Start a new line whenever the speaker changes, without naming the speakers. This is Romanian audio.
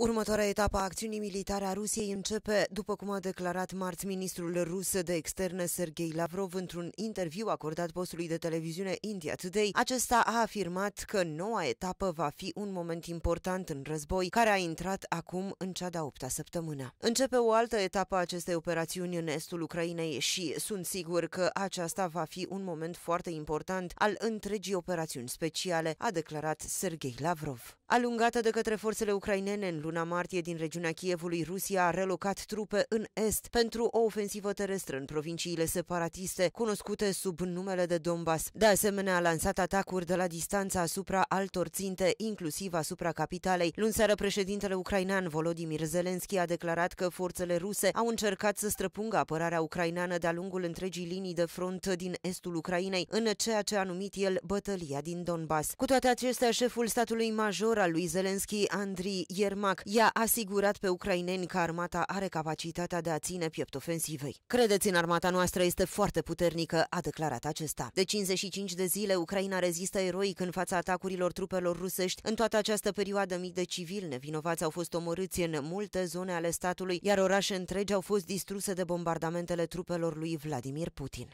Următoarea etapă a acțiunii militare a Rusiei începe, după cum a declarat marți ministrul rus de externe Sergei Lavrov într-un interviu acordat postului de televiziune India Today. Acesta a afirmat că noua etapă va fi un moment important în război, care a intrat acum în cea de-a opta săptămână. Începe o altă etapă a acestei operațiuni în estul Ucrainei și sunt sigur că aceasta va fi un moment foarte important al întregii operațiuni speciale, a declarat Sergei Lavrov. Alungată de către forțele ucrainene în luna martie din regiunea Chievului, Rusia a relocat trupe în est pentru o ofensivă terestră în provinciile separatiste, cunoscute sub numele de Donbass. De asemenea, a lansat atacuri de la distanță asupra altor ținte, inclusiv asupra capitalei. Luni seară, președintele ucrainean Volodymyr Zelensky a declarat că forțele ruse au încercat să străpungă apărarea ucraineană de-a lungul întregii linii de front din estul Ucrainei, în ceea ce a numit el bătălia din Donbass. Cu toate acestea, șeful statului major al lui Zelensky, Andriy Iermak, atac. i a asigurat pe ucraineni că armata are capacitatea de a ține piept ofensivei. Credeți în armata noastră este foarte puternică, a declarat acesta. De 55 de zile, Ucraina rezistă eroic în fața atacurilor trupelor rusești. În toată această perioadă, mii de civili nevinovați au fost omorâți în multe zone ale statului, iar orașe întregi au fost distruse de bombardamentele trupelor lui Vladimir Putin.